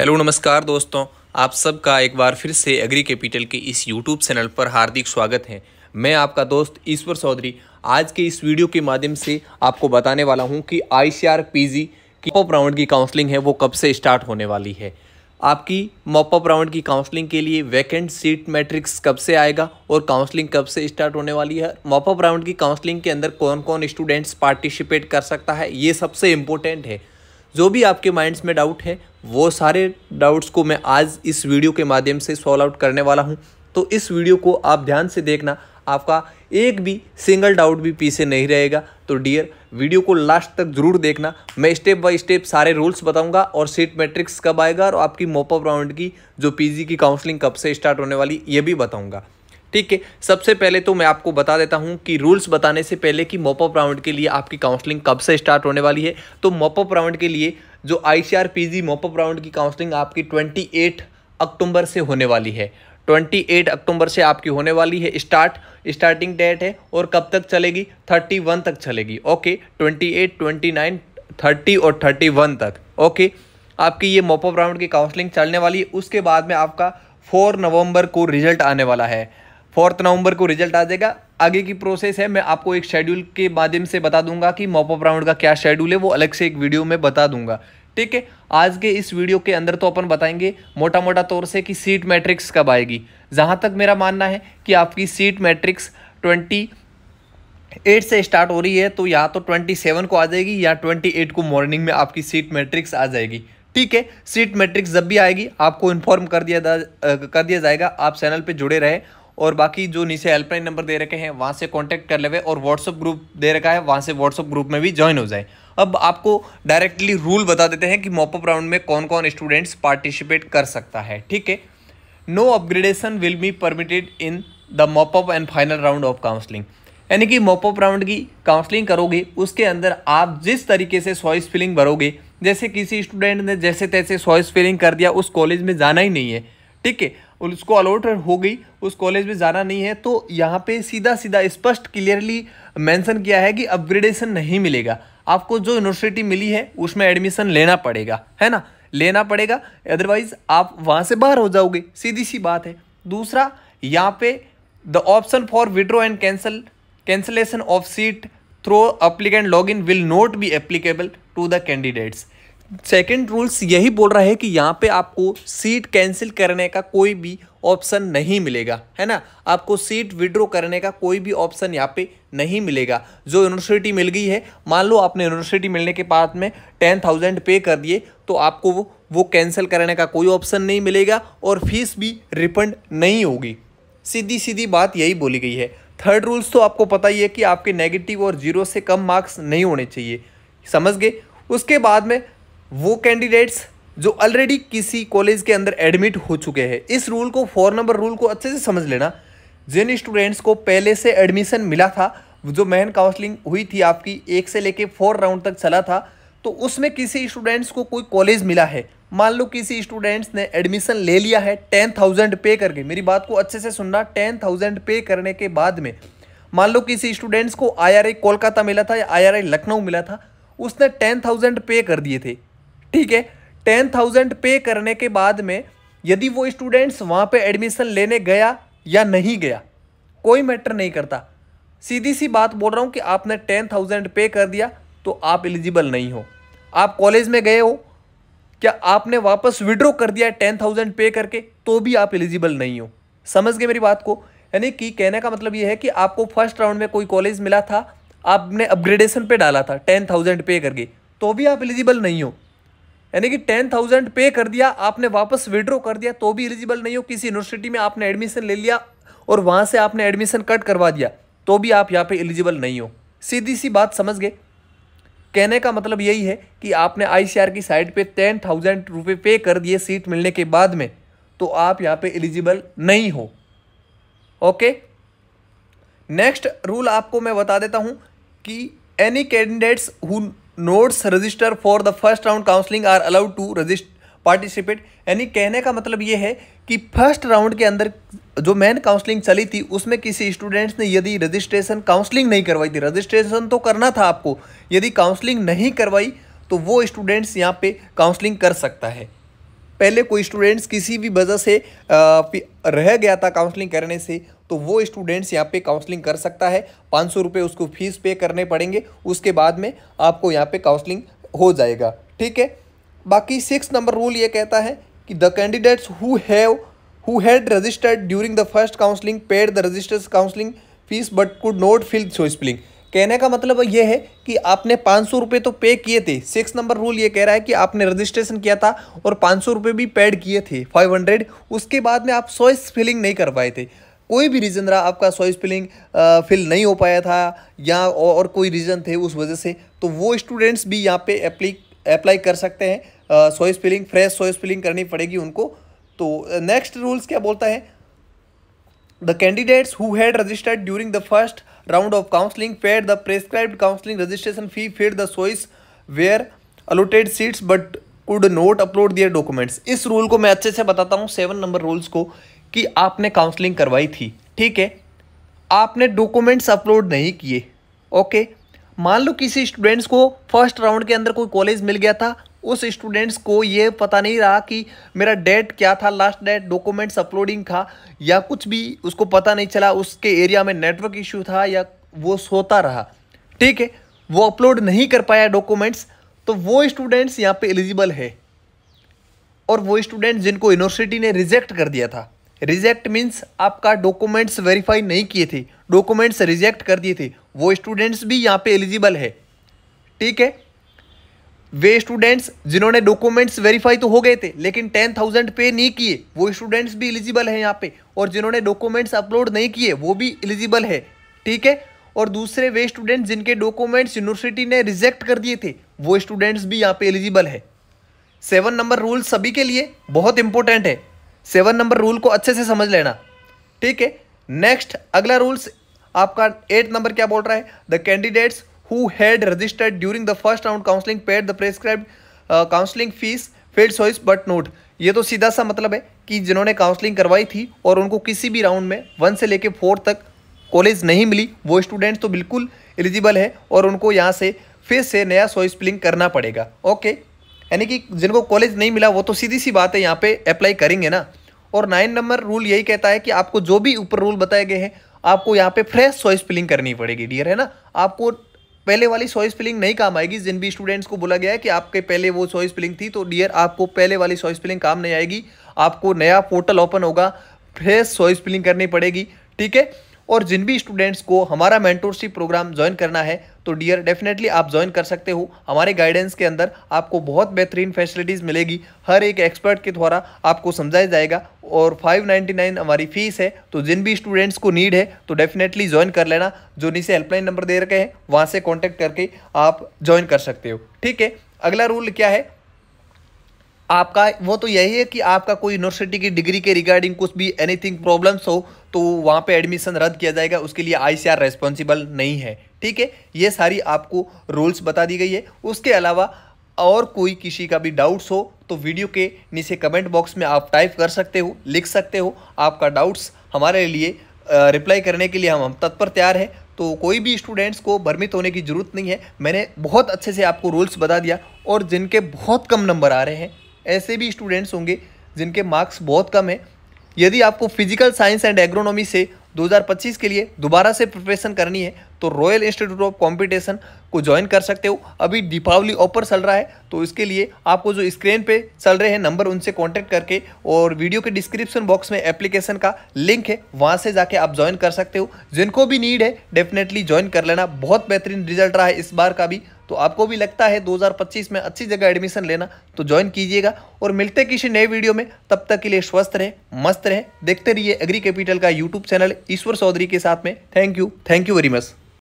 hello नमस्कार दोस्तों आप सबका एक बार फिर से एग्री कैपिटल के इस यूट्यूब चैनल पर हार्दिक स्वागत है मैं आपका दोस्त ईश्वर चौधरी आज के इस वीडियो के माध्यम से आपको बताने वाला हूं कि आई सी आर पी जी की मॉपअप राउंड की काउंसलिंग है वो कब से स्टार्ट होने वाली है आपकी मॉपअप राउंड की काउंसलिंग के लिए वैकेंट सीट मैट्रिक्स कब से आएगा और काउंसलिंग कब से स्टार्ट होने वाली है मॉपअप राउंड की काउंसलिंग के अंदर कौन कौन स्टूडेंट्स पार्टिसिपेट कर सकता है ये सबसे इम्पोर्टेंट है जो भी आपके माइंड्स में डाउट है वो सारे डाउट्स को मैं आज इस वीडियो के माध्यम से सॉल्व आउट करने वाला हूँ तो इस वीडियो को आप ध्यान से देखना आपका एक भी सिंगल डाउट भी पीछे नहीं रहेगा तो डियर वीडियो को लास्ट तक जरूर देखना मैं स्टेप बाय स्टेप सारे रूल्स बताऊंगा और सीट मैट्रिक्स कब आएगा और आपकी मोपअप राउंड की जो पीजी की काउंसलिंग कब से स्टार्ट होने वाली ये भी बताऊंगा ठीक है सबसे पहले तो मैं आपको बता देता हूँ कि रूल्स बताने से पहले कि मॉपअप राउंड के लिए आपकी काउंसलिंग कब से स्टार्ट होने वाली है तो मॉपअप राउंड के लिए जो I C R P G mop up round की काउंसलिंग आपकी ट्वेंटी एट अक्टूबर से होने वाली है ट्वेंटी एट अक्टूबर से आपकी होने वाली है स्टार्ट स्टार्टिंग डेट है और कब तक चलेगी थर्टी वन तक चलेगी okay twenty eight twenty nine thirty और थर्टी वन तक ओके आपकी ये मॉपअप राउंड की काउंसलिंग चलने वाली है उसके बाद में आपका फोर नवंबर को रिजल्ट आने वाला है फोर्थ नवंबर को रिजल्ट आ जाएगा आगे की प्रोसेस है मैं आपको एक शेड्यूल के माध्यम से बता दूंगा कि मॉपअप राउंड का क्या शेड्यूल है वो अलग से एक वीडियो में बता दूंगा ठीक है आज के इस वीडियो के अंदर तो अपन बताएंगे मोटा मोटा तौर से कि सीट मैट्रिक्स कब आएगी जहाँ तक मेरा मानना है कि आपकी सीट मैट्रिक्स ट्वेंटी एट से स्टार्ट हो रही है तो या तो ट्वेंटी सेवन को आ जाएगी या ट्वेंटी एट को मॉर्निंग में आपकी सीट मैट्रिक्स आ जाएगी ठीक है सीट मैट्रिक्स जब भी आएगी आपको इन्फॉर्म कर दिया कर दिया जाएगा आप चैनल पर जुड़े रहे और बाकी जो नीचे हेल्पलाइन नंबर दे रखे हैं वहाँ से कॉन्टैक्ट कर लेवे और व्हाट्सअप ग्रुप दे रखा है वहाँ से व्हाट्सअप ग्रुप में भी ज्वाइन हो जाए अब आपको डायरेक्टली रूल बता देते हैं कि मॉपअप राउंड में कौन कौन स्टूडेंट्स पार्टिसिपेट कर सकता है ठीक है no upgradation will be permitted in the mop up and final round of counselling यानी कि मॉपअप राउंड की काउंसलिंग करोगे उसके अंदर आप जिस तरीके से सॉइस फिलिंग भरोगे जैसे किसी स्टूडेंट ने जैसे तैसे सॉइस फिलिंग कर दिया उस कॉलेज में जाना ही नहीं है ठीक है और उसको अलॉट हो गई उस कॉलेज में जाना नहीं है तो यहाँ पे सीधा सीधा स्पष्ट क्लियरली मेंशन किया है कि अपग्रेडेशन नहीं मिलेगा आपको जो यूनिवर्सिटी मिली है उसमें एडमिशन लेना पड़ेगा है ना लेना पड़ेगा अदरवाइज आप वहाँ से बाहर हो जाओगे सीधी सी बात है दूसरा यहाँ पे the option for withdraw and cancel cancellation of seat through applicant log in will not be applicable to the candidates second rules यही बोल रहा है कि यहाँ पे आपको सीट कैंसिल करने का कोई भी ऑप्शन नहीं मिलेगा है ना आपको सीट विड्रॉ करने का कोई भी ऑप्शन यहाँ पे नहीं मिलेगा जो यूनिवर्सिटी मिल गई है मान लो आपने यूनिवर्सिटी मिलने के बाद में टेन थाउजेंड पे कर दिए तो आपको वो वो कैंसिल करने का कोई ऑप्शन नहीं मिलेगा और फीस भी रिफंड नहीं होगी सीधी सीधी बात यही बोली गई है थर्ड रूल्स तो आपको पता ही है कि आपके नेगेटिव और जीरो से कम मार्क्स नहीं होने चाहिए समझ गए उसके बाद में वो कैंडिडेट्स जो ऑलरेडी किसी कॉलेज के अंदर एडमिट हो चुके हैं इस रूल को फोर नंबर रूल को अच्छे से समझ लेना जिन स्टूडेंट्स को पहले से एडमिशन मिला था जो मेन काउंसलिंग हुई थी आपकी एक से लेके फोर राउंड तक चला था तो उसमें किसी स्टूडेंट्स को कोई कॉलेज मिला है मान लो किसी स्टूडेंट्स ने एडमिशन ले लिया है टेन थाउजेंड पे करके मेरी बात को अच्छे से सुनना टेन थाउजेंड पे करने के बाद में मान लो किसी स्टूडेंट्स को आई कोलकाता मिला था या आई लखनऊ मिला था उसने टेन थाउजेंड पे कर दिए थे ठीक है टेन थाउजेंड पे करने के बाद में यदि वो स्टूडेंट्स वहाँ पे एडमिशन लेने गया या नहीं गया कोई मैटर नहीं करता सीधी सी बात बोल रहा हूँ कि आपने टेन थाउजेंड पे कर दिया तो आप एलिजिबल नहीं हो आप कॉलेज में गए हो क्या आपने वापस विड्रॉ कर दिया टेन थाउजेंड पे करके तो भी आप एलिजिबल नहीं हो समझ गए मेरी बात को यानी कि कहने का मतलब ये है कि आपको फर्स्ट राउंड में कोई कॉलेज मिला था आपने अपग्रेडेशन पे डाला था टेन थाउजेंड पे करके तो भी आप एलिजिबल नहीं हो यानी कि टेन थाउजेंड पे कर दिया आपने वापस विड्रॉ कर दिया तो भी एलिजिबल नहीं हो किसी यूनिवर्सिटी में आपने एडमिशन ले लिया और वहाँ से आपने एडमिशन कट करवा दिया तो भी आप यहाँ पे एलिजिबल नहीं हो सीधी सी बात समझ गए कहने का मतलब यही है कि आपने आई की साइड पर टेन थाउजेंड रुपये पे कर दिए सीट मिलने के बाद में तो आप यहाँ पर एलिजिबल नहीं हो ओके नेक्स्ट रूल आपको मैं बता देता हूँ कि any candidates who not register for the first round counselling are allowed to register participate यानी कहने का मतलब ये है कि फर्स्ट राउंड के अंदर जो मेन काउंसलिंग चली थी उसमें किसी स्टूडेंट्स ने यदि रजिस्ट्रेशन काउंसलिंग नहीं करवाई थी रजिस्ट्रेशन तो करना था आपको यदि काउंसलिंग नहीं करवाई तो वो स्टूडेंट्स यहाँ पे काउंसलिंग कर सकता है पहले कोई स्टूडेंट्स किसी भी वजह से रह गया था काउंसलिंग करने से तो वो स्टूडेंट्स यहाँ पे काउंसलिंग कर सकता है पाँच सौ रुपये उसको फीस पे करने पड़ेंगे उसके बाद में आपको यहाँ पे काउंसलिंग हो जाएगा ठीक है बाकी सिक्स नंबर रूल ये कहता है कि the candidates who have who had registered during the first counselling paid the registers counselling fees but could not fill choice filling कहने का मतलब यह है कि आपने पाँच सौ रुपये तो पे किए थे सिक्स नंबर रूल ये कह रहा है कि आपने रजिस्ट्रेशन किया था और पाँच सौ रुपये भी पेड किए थे फाइव हंड्रेड उसके बाद में आप सोइस फिलिंग नहीं कर पाए थे कोई भी रीज़न रहा आपका सॉइस फिलिंग फिल नहीं हो पाया था या और कोई रीज़न थे उस वजह से तो वो स्टूडेंट्स भी यहाँ पे अप्ली अप्लाई कर सकते हैं choice filling fresh choice filling करनी पड़ेगी उनको तो नेक्स्ट रूल्स क्या बोलता है the candidates who had registered during the first round of counselling paid the prescribed counselling registration fee paid the choice were allotted seats but could not upload their documents इस rule को मैं अच्छे से बताता हूँ सेवन नंबर रूल्स को कि आपने काउंसलिंग करवाई थी ठीक है आपने डॉक्यूमेंट्स अपलोड नहीं किए ओके मान लो किसी स्टूडेंट्स को फर्स्ट राउंड के अंदर कोई कॉलेज मिल गया था उस स्टूडेंट्स को ये पता नहीं रहा कि मेरा डेट क्या था लास्ट डेट डॉक्यूमेंट्स अपलोडिंग था या कुछ भी उसको पता नहीं चला उसके एरिया में नेटवर्क इशू था या वो सोता रहा ठीक है वो अपलोड नहीं कर पाया डॉक्यूमेंट्स तो वो स्टूडेंट्स यहाँ पे एलिजिबल है और वो स्टूडेंट जिनको यूनिवर्सिटी ने रिजेक्ट कर दिया था रिजेक्ट मीन्स आपका डॉक्यूमेंट्स वेरीफाई नहीं किए थे डॉक्यूमेंट्स रिजेक्ट कर दिए थे वो स्टूडेंट्स भी यहाँ पे एलिजिबल है ठीक है वे स्टूडेंट्स जिन्होंने डॉक्यूमेंट्स वेरीफाई तो हो गए थे लेकिन टेन थाउजेंड पे नहीं किए वो स्टूडेंट्स भी एलिजिबल है यहाँ पे और जिन्होंने डॉक्यूमेंट्स अपलोड नहीं किए वो भी एलिजिबल है ठीक है और दूसरे वे स्टूडेंट्स जिनके डॉक्यूमेंट्स यूनिवर्सिटी ने रिजेक्ट कर दिए थे वो स्टूडेंट्स भी यहाँ पे एलिजिबल है सेवन नंबर रूल सभी के लिए बहुत इंपॉर्टेंट है सेवन नंबर रूल को अच्छे से समझ लेना ठीक है नेक्स्ट अगला रूल्स आपका एट नंबर क्या बोल रहा है the candidates who had registered during the first round counselling paid the prescribed counselling fees failed choice but not ये तो सीधा सा मतलब है कि जिन्होंने काउंसलिंग करवाई थी और उनको किसी भी राउंड में वन से लेकर फोर तक कॉलेज नहीं मिली वो स्टूडेंट्स तो बिल्कुल एलिजिबल है और उनको यहाँ से फिर से नया सॉइस प्लिंग करना पड़ेगा ओके यानी कि जिनको कॉलेज नहीं मिला वो तो सीधी सी बात है यहाँ पे अप्लाई करेंगे ना और नाइन नंबर रूल यही कहता है कि आपको जो भी ऊपर रूल बताए गए हैं आपको यहाँ पे फ्रेश सॉइस फिलिंग करनी पड़ेगी डियर है ना आपको पहले वाली सॉइस फिलिंग नहीं काम आएगी जिन भी स्टूडेंट्स को बोला गया है कि आपके पहले वो सॉइस फिलिंग थी तो डियर आपको पहले वाली सॉइस फिलिंग काम नहीं आएगी आपको नया पोर्टल ओपन होगा फ्रेश सॉइस फिलिंग करनी पड़ेगी ठीक है और जिन भी स्टूडेंट्स को हमारा मेंटोरशिप प्रोग्राम ज्वाइन करना है तो डियर डेफिनेटली आप ज्वाइन कर सकते हो हमारे गाइडेंस के अंदर आपको बहुत बेहतरीन फैसिलिटीज़ मिलेगी हर एक एक्सपर्ट के द्वारा आपको समझाया जाएगा और 599 हमारी फ़ीस है तो जिन भी स्टूडेंट्स को नीड है तो डेफिनेटली ज्वाइन कर लेना जो नीचे हेल्पलाइन नंबर दे रखे हैं वहाँ से कॉन्टैक्ट करके आप ज्वाइन कर सकते हो ठीक है अगला रूल क्या है आपका वो तो यही है कि आपका कोई यूनिवर्सिटी की डिग्री के रिगार्डिंग कुछ भी एनीथिंग प्रॉब्लम्स हो तो वहाँ पे एडमिशन रद्द किया जाएगा उसके लिए आईसीआर रेस्पॉन्सिबल नहीं है ठीक है ये सारी आपको रूल्स बता दी गई है उसके अलावा और कोई किसी का भी डाउट्स हो तो वीडियो के नीचे कमेंट बॉक्स में आप टाइप कर सकते हो लिख सकते हो आपका डाउट्स हमारे लिए रिप्लाई करने के लिए हम हम तत्पर तैयार हैं तो कोई भी स्टूडेंट्स को भ्रमित होने की ज़रूरत नहीं है मैंने बहुत अच्छे से आपको रूल्स बता दिया और जिनके बहुत कम नंबर आ रहे हैं ऐसे भी स्टूडेंट्स होंगे जिनके मार्क्स बहुत कम हैं यदि आपको फिजिकल साइंस एंड एग्रोनॉमी से 2025 के लिए दोबारा से प्रिपरेशन करनी है तो रॉयल इंस्टीट्यूट ऑफ कॉम्पिटिशन को ज्वाइन कर सकते हो अभी दीपावली ऑफर चल रहा है तो इसके लिए आपको जो स्क्रीन पे चल रहे हैं नंबर उनसे कॉन्टैक्ट करके और वीडियो के डिस्क्रिप्शन बॉक्स में एप्लीकेशन का लिंक है वहाँ से जाके आप ज्वाइन कर सकते हो जिनको भी नीड है डेफिनेटली ज्वाइन कर लेना बहुत बेहतरीन रिजल्ट रहा है इस बार का भी तो आपको भी लगता है 2025 में अच्छी जगह एडमिशन लेना तो ज्वाइन कीजिएगा और मिलते किसी नए वीडियो में तब तक के लिए स्वस्थ रहें मस्त रहें देखते रहिए एग्री कैपिटल का यूट्यूब चैनल ईश्वर चौधरी के साथ में thank you thank you very much